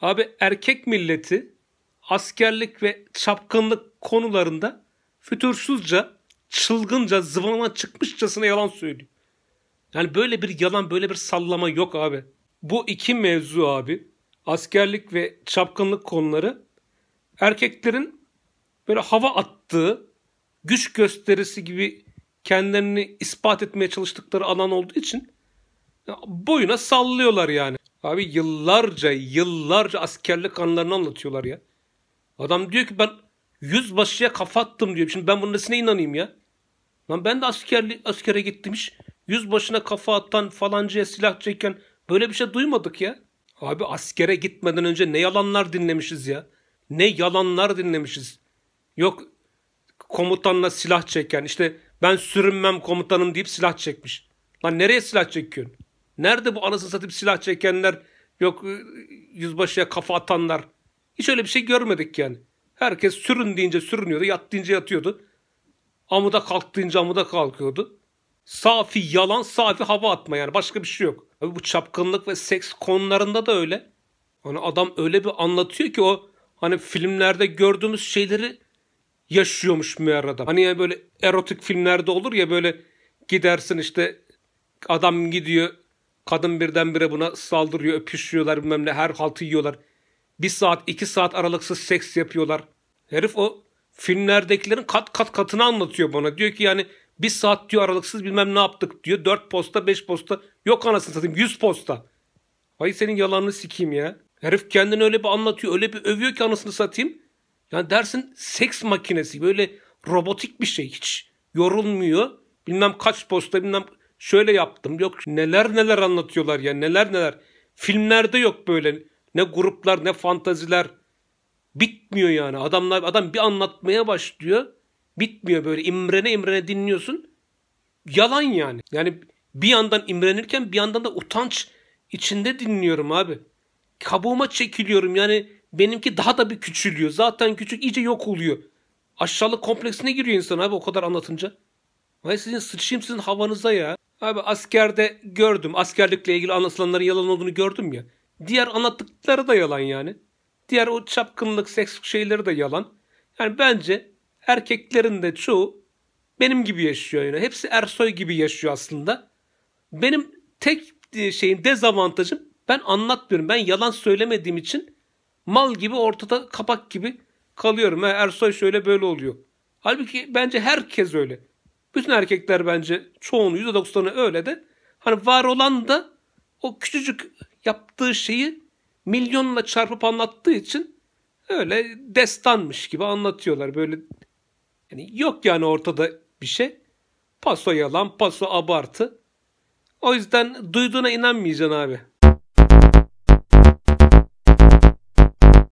Abi erkek milleti askerlik ve çapkınlık konularında fütursuzca, çılgınca, zıvana çıkmışçasına yalan söylüyor. Yani böyle bir yalan, böyle bir sallama yok abi. Bu iki mevzu abi, askerlik ve çapkınlık konuları erkeklerin böyle hava attığı, güç gösterisi gibi kendilerini ispat etmeye çalıştıkları alan olduğu için Boyuna sallıyorlar yani. Abi yıllarca yıllarca askerlik anlarını anlatıyorlar ya. Adam diyor ki ben yüzbaşıya kafa attım diyor. Şimdi ben bunun nesine inanayım ya? Lan ben de askerli, askere gittim iş. Yüzbaşına kafa attan falancıya silah çekken böyle bir şey duymadık ya. Abi askere gitmeden önce ne yalanlar dinlemişiz ya. Ne yalanlar dinlemişiz. Yok komutanla silah çeken işte ben sürünmem komutanım deyip silah çekmiş. Lan nereye silah çekiyorsun? Nerede bu anasını satıp silah çekenler? Yok e, yüzbaşıya kafa atanlar. Hiç öyle bir şey görmedik yani. Herkes sürün deyince sürünüyordu. Yat deyince yatıyordu. Amuda kalk deyince amuda kalkıyordu. Safi yalan, safi hava atma yani. Başka bir şey yok. Abi bu çapkınlık ve seks konularında da öyle. Hani adam öyle bir anlatıyor ki o hani filmlerde gördüğümüz şeyleri yaşıyormuş meğer adam. Hani yani böyle erotik filmlerde olur ya böyle gidersin işte adam gidiyor Kadın birdenbire buna saldırıyor, öpüşüyorlar bilmem ne. Her haltı yiyorlar. Bir saat, iki saat aralıksız seks yapıyorlar. Herif o filmlerdekilerin kat kat katını anlatıyor bana. Diyor ki yani bir saat diyor aralıksız bilmem ne yaptık diyor. Dört posta, beş posta. Yok anasını satayım yüz posta. Hayır senin yalanını sikeyim ya. Herif kendini öyle bir anlatıyor, öyle bir övüyor ki anasını satayım. Yani dersin seks makinesi böyle robotik bir şey hiç. Yorulmuyor. Bilmem kaç posta bilmem şöyle yaptım. Yok neler neler anlatıyorlar ya neler neler. Filmlerde yok böyle ne gruplar ne fantaziler. Bitmiyor yani. Adamlar adam bir anlatmaya başlıyor. Bitmiyor böyle imrene imrene dinliyorsun. Yalan yani. Yani bir yandan imrenirken bir yandan da utanç içinde dinliyorum abi. Kabuğuma çekiliyorum yani benimki daha da bir küçülüyor. Zaten küçük iyice yok oluyor. Aşağılık kompleksine giriyor insan abi o kadar anlatınca. Vay sizin sıçayım sizin havanıza ya. Abi askerde gördüm. Askerlikle ilgili anlatılanların yalan olduğunu gördüm ya. Diğer anlattıkları da yalan yani. Diğer o çapkınlık, seks şeyleri de yalan. Yani bence erkeklerin de çoğu benim gibi yaşıyor yani. Hepsi Ersoy gibi yaşıyor aslında. Benim tek e, şeyin dezavantajım ben anlatmıyorum. Ben yalan söylemediğim için mal gibi ortada kapak gibi kalıyorum. Ha, Ersoy şöyle böyle oluyor. Halbuki bence herkes öyle. Bütün erkekler bence çoğunu %90'ı öyle de hani var olan da o küçücük yaptığı şeyi milyonla çarpıp anlattığı için öyle destanmış gibi anlatıyorlar. Böyle yani yok yani ortada bir şey. Paso yalan, paso abartı. O yüzden duyduğuna inanmayacaksın abi.